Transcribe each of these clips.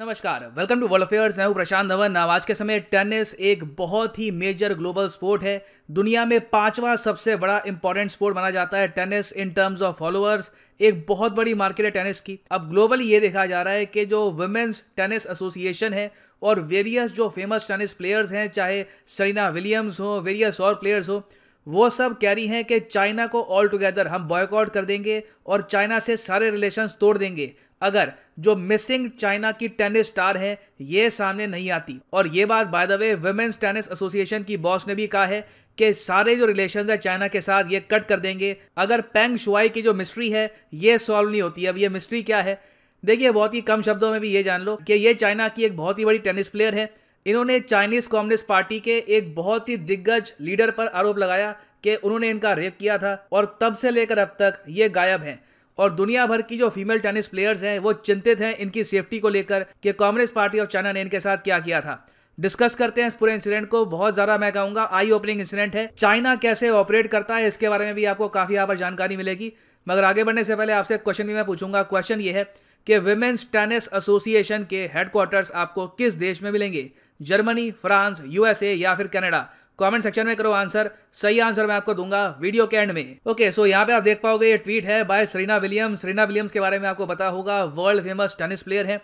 नमस्कार welcome to world affairs मैं हूँ प्रशांत धवन आज के समय टेनिस एक बहुत ही मेजर ग्लोबल स्पोर्ट है दुनिया में पांचवा सबसे बड़ा इंपॉर्टेंट स्पोर्ट माना जाता है tennis in terms of followers एक बहुत बड़ी मार्केट है टेनिस की अब ग्लोबली ये देखा जा रहा है कि जो वुमेन्स टेनिस एसोसिएशन है और वेरियस जो फेमस टेनिस प्लेयर्स हैं चाहे सरीना विलियम्स हो वेरियस और प्लेयर्स हो वो सब कह रही हैं कि चाइना को ऑल टुगेदर हम बॉयकॉट कर देंगे और चाइना से सारे रिलेशंस तोड़ देंगे अगर जो मिसिंग चाइना की टेनिस स्टार है ये सामने नहीं आती और ये बात by the way women's tennis association की बॉस ने भी कहा है कि सारे जो रिलेशन है चाइना के साथ ये कट कर देंगे अगर पेंग शुआई की जो मिस्ट्री है ये सॉल्व नहीं होती अब ये मिस्ट्री क्या है देखिए बहुत ही कम शब्दों में भी ये जान लो कि ये चाइना की एक बहुत ही बड़ी टेनिस प्लेयर है इन्होंने चाइनीज़ कम्युनिस्ट पार्टी के एक बहुत ही दिग्गज लीडर पर आरोप लगाया कि उन्होंने इनका रेप किया था और तब से लेकर अब तक ये गायब हैं और दुनिया भर की जो फीमेल टेनिस प्लेयर्स हैं वो चिंतित हैं इनकी सेफ्टी को लेकर कि कम्युनिस्ट पार्टी ऑफ चाइना ने इनके साथ क्या किया था डिस्कस करते हैं इस पूरे इंसिडेंट को बहुत ज्यादा मैं कहूंगा आई ओपनिंग इंसिडेंट है चाइना कैसे ऑपरेट करता है इसके बारे में भी आपको काफी यहाँ पर जानकारी मिलेगी मगर आगे बढ़ने से पहले आपसे क्वेश्चन भी मैं पूछूंगा क्वेश्चन ये है कि विमेंस टेनिस एसोसिएशन के हेडक्वार्टर्स आपको किस देश में मिलेंगे जर्मनी फ्रांस यूएसए या फिर कनाडा कमेंट सेक्शन में करो आंसर सही आंसर मैं आपको दूंगा वीडियो के एंड में ओके सो यहाँ पे आप देख पाओगे ये ट्वीट है by Serena Williams Serena Williams के बारे में आपको बता होगा वर्ल्ड फेमस टेनिस प्लेयर है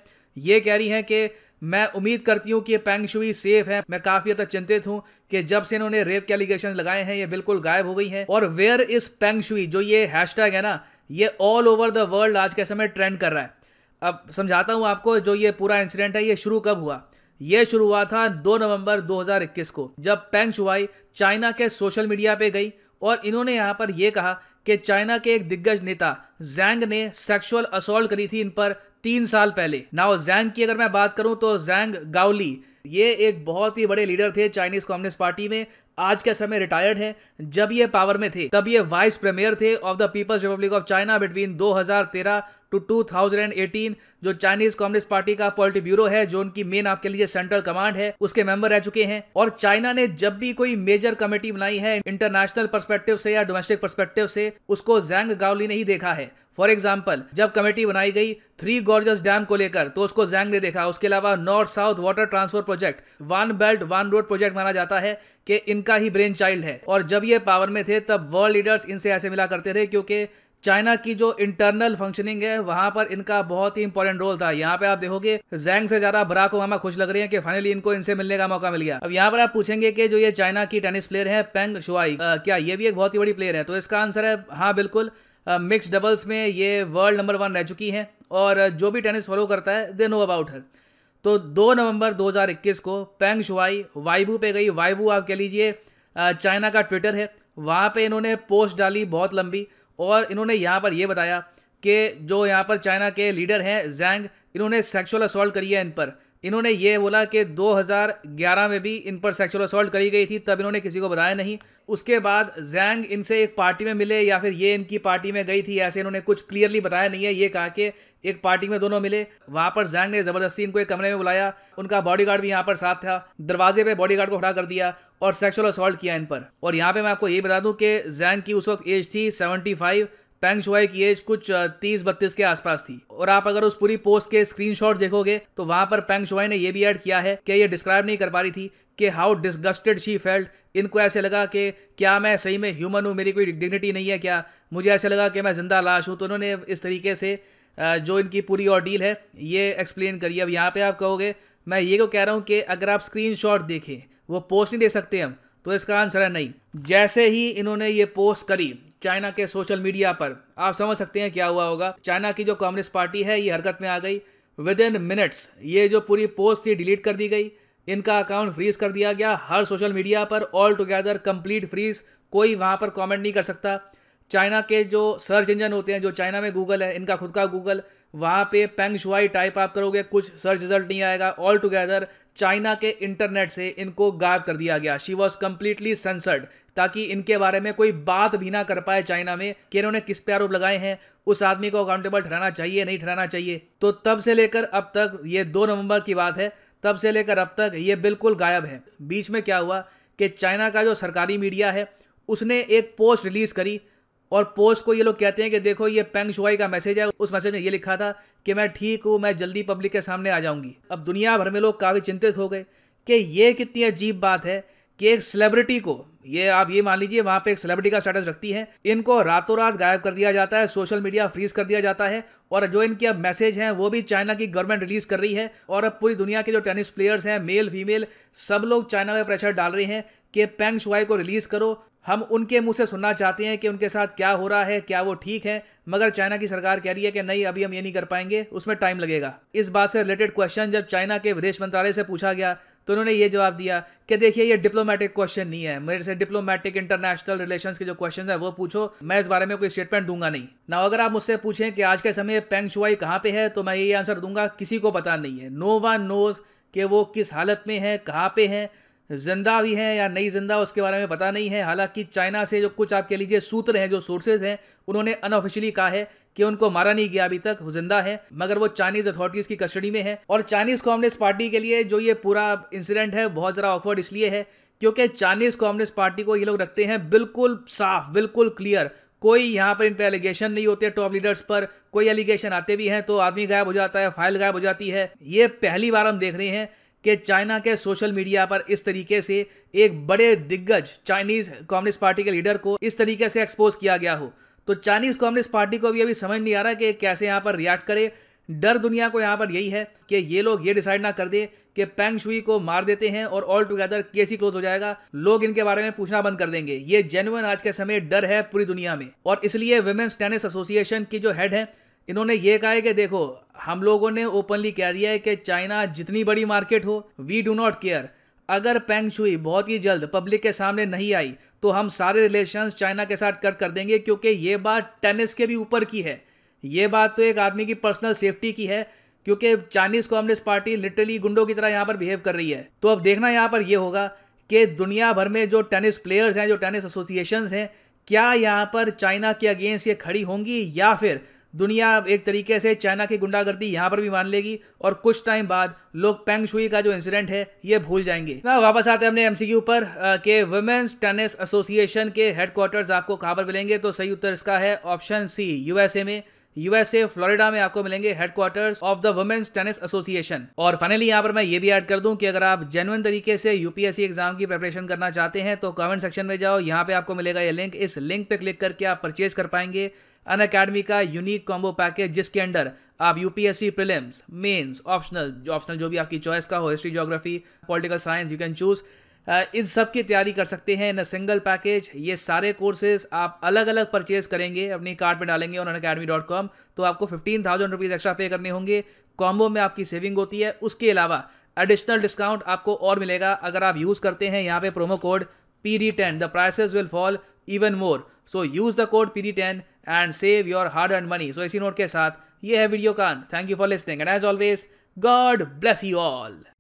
ये कह रही है कि मैं उम्मीद करती हूँ कि ये पैंगशुई सेफ है मैं काफी हद तक चिंतित हूँ कि जब से इन्होंने रेप के एलिगेशन लगाए हैं ये बिल्कुल गायब हो गई है और वेयर इज पैंगशुई जो ये टैग है ना ये ऑल ओवर द वर्ल्ड आज के समय ट्रेंड कर रहा है अब समझाता हूँ आपको जो ये पूरा इंसिडेंट है ये शुरू कब हुआ यह शुरू हुआ था 2 नवंबर 2021 को जब पेंग शुवाई चाइना के सोशल मीडिया पे गई और इन्होंने यहाँ पर यह कहा कि चाइना के एक दिग्गज नेता जैंग ने सेक्सुअल असोल्ट करी थी इन पर तीन साल पहले नाउ जैंग की अगर मैं बात करूं तो जैंग गाउली ये एक बहुत ही बड़े लीडर थे चाइनीज कम्युनिस्ट पार्टी में आज के समय रिटायर्ड है जब ये पावर में थे तब ये वाइस प्रीमियर थे of the People's Republic of China between 2013 to 2018 जो चाइनीज कम्युनिस्ट पार्टी का पॉलिटी ब्यूरो है जो उनकी मेन आपके लिए सेंट्रल कमांड है उसके मेंबर रह चुके हैं और चाइना ने जब भी कोई मेजर कमेटी बनाई है इंटरनेशनल परस्पेक्टिव से या डोमेस्टिक परस्पेक्टिव से उसको जैंग गावली ने ही देखा है फॉर एग्जाम्पल जब कमेटी बनाई गई थ्री गॉर्जस डैम को लेकर तो उसको जैंग ने देखा उसके अलावा north south water transfer project one belt one road project माना जाता है कि इनका ही ब्रेन चाइल्ड है और जब ये पावर में थे तब वर्ल्ड लीडर्स इनसे ऐसे मिला करते थे क्योंकि चाइना की जो इंटरनल फंक्शनिंग है वहां पर इनका बहुत ही इंपॉर्टेंट रोल था यहाँ पे आप देखोगे जैंग से ज्यादा बराक ओबामा खुश लग रहे हैं कि फाइनली इनको इनसे मिलने का मौका मिल गया अब यहाँ पर आप पूछेंगे कि जो ये चाइना की टेनिस प्लेयर है पेंग शुआई क्या ये भी एक बहुत ही बड़ी प्लेयर है तो इसका आंसर है हाँ बिल्कुल मिक्स डबल्स में ये वर्ल्ड नंबर वन रह चुकी हैं और जो भी टेनिस फॉलो करता है दे नो अबाउट हर तो 2 नवंबर 2021 को पेंग शुआई वाइबू पे गई वाइबू आप कह लीजिए चाइना का ट्विटर है वहाँ पे इन्होंने पोस्ट डाली बहुत लंबी और इन्होंने यहाँ पर यह बताया कि जो यहाँ पर चाइना के लीडर हैं जैंग इन्होंने सेक्सुअल असॉल्ट करी है इन पर इन्होंने ये बोला कि 2011 में भी इन पर सेक्सुअल असल्ट करी गई थी तब इन्होंने किसी को बताया नहीं उसके बाद जैंग इनसे एक पार्टी में मिले या फिर ये इनकी पार्टी में गई थी ऐसे इन्होंने कुछ क्लियरली बताया नहीं है ये कहा कि एक पार्टी में दोनों मिले वहाँ पर जैंग ने ज़बरदस्ती इनको एक कमरे में बुलाया उनका बॉडी भी यहाँ पर साथ था दरवाजे पर बॉडी को खड़ा कर दिया और सेक्सुअल असल्ट किया इन पर और यहाँ पर मैं आपको ये बता दूँ कि जैंग की उस वक्त एज थी सेवेंटी फाइव पैंग शुआई की एज कुछ तीस बत्तीस के आसपास थी और आप अगर उस पूरी पोस्ट के स्क्रीन देखोगे तो वहां पर पैंग शुआई ने यह भी ऐड किया है कि ये डिस्क्राइब नहीं कर पा रही थी कि हाउ डिस्गस्टेड शी फेल्ट इनको ऐसे लगा कि क्या मैं सही में ह्यूमन हूँ मेरी कोई डिग्निटी नहीं है क्या मुझे ऐसे लगा कि मैं जिंदा लाश हूँ तो उन्होंने इस तरीके से जो इनकी पूरी और डील है ये एक्सप्लेन करिए अब यहाँ पर आप कहोगे मैं ये को कह रहा हूँ कि अगर आप स्क्रीन देखें वो पोस्ट नहीं दे सकते हम तो इसका आंसर है नहीं जैसे ही इन्होंने ये पोस्ट करी चाइना के सोशल मीडिया पर आप समझ सकते हैं क्या हुआ होगा चाइना की जो कम्युनिस्ट पार्टी है ये हरकत में आ गई विद इन मिनट्स ये जो पूरी पोस्ट थी डिलीट कर दी गई इनका अकाउंट फ्रीज कर दिया गया हर सोशल मीडिया पर ऑल टुगेदर कंप्लीट फ्रीज कोई वहां पर कमेंट नहीं कर सकता चाइना के जो सर्च इंजन होते हैं जो चाइना में गूगल है इनका खुद का गूगल वहाँ पे पेंग शुआई टाइप आप करोगे कुछ सर्च रिजल्ट नहीं आएगा ऑल टुगेदर चाइना के इंटरनेट से इनको गायब कर दिया गया शी वॉज कम्प्लीटली सेंसर्ड ताकि इनके बारे में कोई बात भी ना कर पाए चाइना में कि इन्होंने किस पे आरोप लगाए हैं उस आदमी को अकाउंटेबल ठहराना चाहिए नहीं ठहराना चाहिए तो तब से लेकर अब तक ये दो नवंबर की बात है तब से लेकर अब तक ये बिल्कुल गायब है बीच में क्या हुआ कि चाइना का जो सरकारी मीडिया है उसने एक पोस्ट रिलीज़ करी और पोस्ट को ये लोग कहते हैं कि देखो ये पेंग शुआई का मैसेज है उस मैसेज में ये लिखा था कि मैं ठीक हूँ मैं जल्दी पब्लिक के सामने आ जाऊँगी अब दुनिया भर में लोग काफ़ी चिंतित हो गए कि ये कितनी अजीब बात है कि एक सेलिब्रिटी को ये आप ये मान लीजिए वहां पे एक सेलिब्रिटी का स्टेटस रखती है इनको रातों रात गायब कर दिया जाता है सोशल मीडिया फ्रीज कर दिया जाता है और जो इनके अब मैसेज हैं वो भी चाइना की गवर्नमेंट रिलीज कर रही है और अब पूरी दुनिया के जो टेनिस प्लेयर्स हैं मेल फीमेल सब लोग चाइना में प्रेशर डाल रहे हैं कि पेंग शुआई को रिलीज करो हम उनके मुंह से सुनना चाहते हैं कि उनके साथ क्या हो रहा है क्या वो ठीक है मगर चाइना की सरकार कह रही है कि नहीं अभी हम ये नहीं कर पाएंगे उसमें टाइम लगेगा इस बात से रिलेटेड क्वेश्चन जब चाइना के विदेश मंत्रालय से पूछा गया तो उन्होंने ये जवाब दिया कि देखिए ये डिप्लोमेटिक क्वेश्चन नहीं है मेरे से डिप्लोमेटिक इंटरनेशनल रिलेशन के जो क्वेश्चन है वो पूछो मैं इस बारे में कोई स्टेटमेंट दूंगा नहीं ना अगर आप मुझसे पूछें कि आज के समय पेंग शुआई कहाँ पे है तो मैं ये आंसर दूंगा किसी को पता नहीं है नो वन नोज कि वो किस हालत में है कहाँ पे है जिंदा भी हैं या नहीं जिंदा उसके बारे में पता नहीं है हालांकि चाइना से जो कुछ आप कह लीजिए सूत्र हैं जो सोर्सेज हैं उन्होंने अनऑफिशियली कहा है कि उनको मारा नहीं गया अभी तक जिंदा है मगर वो चाइनीज अथॉरिटीज की कस्टडी में है और चाइनीज कम्युनिस्ट पार्टी के लिए जो ये पूरा इंसिडेंट है बहुत ज़रा ऑकवर्ड इसलिए है क्योंकि चाइनीज कम्युनिस्ट पार्टी को ये लोग रखते हैं बिल्कुल साफ बिल्कुल क्लियर कोई यहाँ पर इन पर एलिगेशन नहीं होते टॉप लीडर्स पर कोई एलिगेशन आते भी हैं तो आदमी गायब हो जाता है फाइल गायब हो जाती है ये पहली बार हम देख रहे हैं कि चाइना के सोशल मीडिया पर इस तरीके से एक बड़े दिग्गज चाइनीज कम्युनिस्ट पार्टी के लीडर को इस तरीके से एक्सपोज किया गया हो तो चाइनीज कम्युनिस्ट पार्टी को भी अभी समझ नहीं आ रहा कि कैसे यहाँ पर रिएक्ट करे डर दुनिया को यहाँ पर यही है कि ये लोग ये डिसाइड ना कर दे कि पैंग शुई को मार देते हैं और ऑल टुगेदर केस ही क्लोज हो जाएगा लोग इनके बारे में पूछना बंद कर देंगे ये जेनुअन आज के समय डर है पूरी दुनिया में और इसलिए वुमेन्स टेनिस एसोसिएशन की जो हेड है इन्होंने ये कहा है कि देखो हम लोगों ने ओपनली कह दिया है कि चाइना जितनी बड़ी मार्केट हो वी डू नॉट केयर अगर पेंग शुई बहुत ही जल्द पब्लिक के सामने नहीं आई तो हम सारे रिलेशंस चाइना के साथ कट कर देंगे क्योंकि ये बात टेनिस के भी ऊपर की है ये बात तो एक आदमी की पर्सनल सेफ्टी की है क्योंकि चाइनीज़ कम्युनिस्ट पार्टी लिटरली गुंडों की तरह यहाँ पर बिहेव कर रही है तो अब देखना यहाँ पर यह होगा कि दुनिया भर में जो टेनिस प्लेयर्स हैं जो टेनिस एसोसिएशन हैं क्या यहाँ पर चाइना के अगेंस्ट ये खड़ी होंगी या फिर दुनिया एक तरीके से चाइना की गुंडागर्दी यहाँ पर भी मान लेगी और कुछ टाइम बाद लोग पेंग शुई का जो इंसिडेंट है ये भूल जाएंगे ना वापस आते हैं अपने एमसीक्यू पर के वुमेन्स टेनिस एसोसिएशन के हेडक्वार्टर्स आपको कहाँ पर मिलेंगे तो सही उत्तर इसका है ऑप्शन सी यूएसए में यूएसए फ्लोरिडा में आपको मिलेंगे headquarters of the women's tennis association और फाइनली यहाँ पर मैं ये भी ऐड कर दूं कि अगर आप जेनुअन तरीके से यूपीएससी एग्जाम की प्रिपरेशन करना चाहते हैं तो कमेंट सेक्शन में जाओ यहाँ पे आपको मिलेगा ये लिंक इस लिंक पे क्लिक करके आप परचेज कर पाएंगे अन अकेडमी का यूनिक कॉम्बो पैकेज जिसके अंडर आप UPSC prelims mains optional optional जो भी आपकी चॉइस का हो history geography political science you can choose इस सब की तैयारी कर सकते हैं इन अ सिंगल पैकेज ये सारे कोर्सेज आप अलग अलग परचेज करेंगे अपनी कार्ड में डालेंगे ऑन अकेडमी डॉट कॉम तो आपको फिफ्टीन थाउजेंड रुपीज़ एक्स्ट्रा पे करने होंगे कॉम्बो में आपकी सेविंग होती है उसके अलावा एडिशनल डिस्काउंट आपको और मिलेगा अगर आप यूज़ करते हैं यहाँ पे promo code P D ten the prices will fall even more so use the code P ten and save your hard and money so इसी नोट के साथ ये है वीडियो का thank you for listening and as always God bless you all